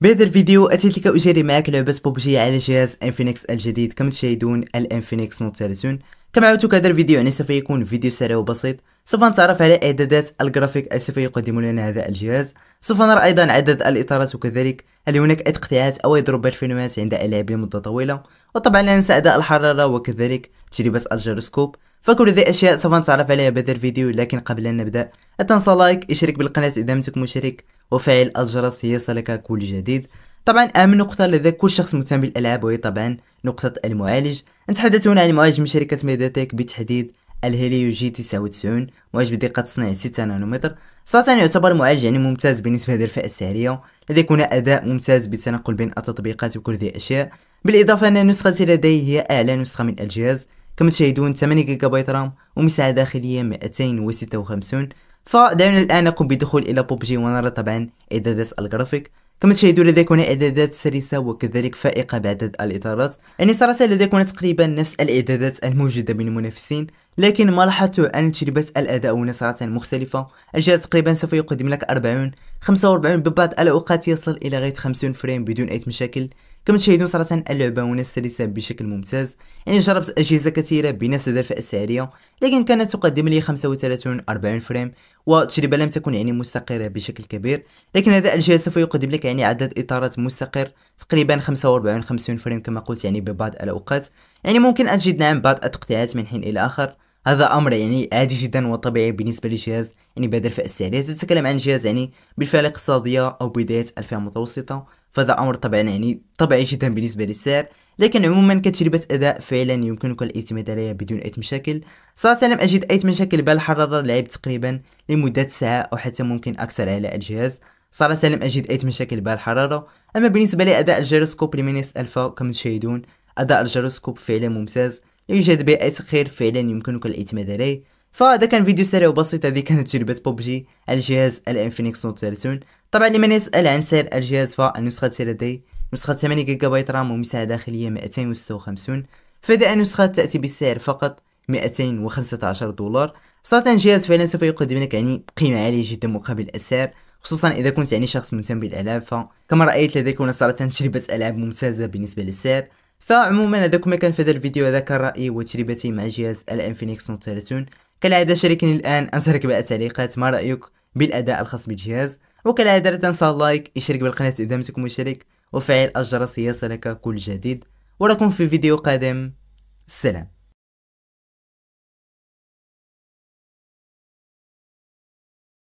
بهذا الفيديو أتيت لك أجري معك لعبة بوبجي على جهاز انفينكس الجديد كما تشاهدون الانفينكس نوت 30 كما عودتك هذا الفيديو يعني سوف يكون فيديو سريع وبسيط سوف نتعرف على إعدادات الجرافيك سوف يقدم لنا هذا الجهاز سوف نرى أيضا عدد الإطارات وكذلك هل هناك اي تقطيعات أو في فينومات عند اللعب مدة طويلة؟ وطبعا لا ننسى أداء الحرارة وكذلك تجربة الجيروسكوب فكل هذه الأشياء سوف نتعرف عليها بهذا الفيديو لكن قبل أن نبدأ لا تنسى لايك اشترك بالقناة إذا لم تكن مشترك وفعل الجرس ليصلك كل جديد طبعا أهم نقطة لدى كل شخص مهتم بالألعاب وهي طبعا نقطة المعالج نتحدث هنا عن معالج من شركة ميداتيك بالتحديد الهيليو جي 99 واجب دقة تصنيع 6 نانومتر صراحة يعتبر معالج يعني ممتاز بالنسبة للفئة السعرية لديك يكون أداء ممتاز بالتنقل بين التطبيقات وكل ذي الأشياء بالإضافة أن النسخة لدي هي أعلى نسخة من الجهاز كما تشاهدون 8 جيجا بايت رام ومساحة داخلية 256 فدعونا الآن نقوم بدخول إلى بوبجي ونرى طبعا إعدادات الجرافيك كما تشاهدون لدي هنا إعدادات سلسة وكذلك فائقة بعدد الإطارات يعني صراحة لدي هنا تقريبا نفس الإعدادات الموجودة من المنافسين لكن ما لاحظته أن تجربة الأداء ونسرات مختلفة الجهاز تقريبا سوف يقدم لك 40 45 ببعض الأوقات يصل إلى غير 50 فريم بدون أي مشاكل كما تشاهدون صراحة اللعبة هنا سلسة بشكل ممتاز يعني جربت أجهزة كثيرة بنفس الدفع السعرية لكن كانت تقدم لي 35 40 فريم وتجربة لم تكن يعني مستقرة بشكل كبير لكن هذا الجهاز سوف يقدم لك يعني عدد إطارات مستقر تقريبا 45 50 فريم كما قلت يعني ببعض الأوقات يعني ممكن أن تجد نعم بعض التقطيعات من حين إلى آخر هذا امر يعني عادي جدا وطبيعي بالنسبه لجهاز يعني بهذا الفئه السعريه تتكلم عن جهاز يعني بالفئه الاقتصاديه او بدايه الفئه المتوسطه فهذا امر طبعا يعني طبيعي جدا بالنسبه للسعر لكن عموما كتجربه اداء فعلا يمكنك الاعتماد عليها بدون اي مشاكل صراحه لم اجد اي مشاكل بل الحراره لعبت تقريبا لمده ساعه او حتى ممكن اكثر على الجهاز صراحه لم اجد اي مشاكل بالحرارة اما بالنسبه لاداء الجيروسكوب لمينيس الفا كما تشاهدون اداء الجيروسكوب فعلا ممتاز يوجد بيئة خير فعلا يمكنك الاعتماد عليه فهذا كان فيديو سريع وبسيط هذه كانت تجربة بوبجي الجهاز الانفينكس نوت 30 طبعا لمن يسأل عن سعر الجهاز فالنسخة لدي نسخة 8 جيجا بايت رام ومساحة داخلية 256 فهذا النسخة تأتي بالسعر فقط 215 دولار صراحة الجهاز فعلا سوف يقدم لك يعني قيمة عالية جدا مقابل السعر خصوصا اذا كنت يعني شخص مهتم بالالعاب فكما رايت لديك صراحه تجربه العاب ممتازه بالنسبه للسعر فعموما هذاك ما كان في هذا الفيديو هذا كان رايي وتجربتي مع جهاز نوت 30 كالعاده شاركني الان انصحك بقى التعليقات ما رايك بالاداء الخاص بالجهاز وكالعاده لا تنسى اللايك اشترك بالقناه اذا لم مشترك وفعل الجرس ليصلك كل جديد وراكم في فيديو قادم السلام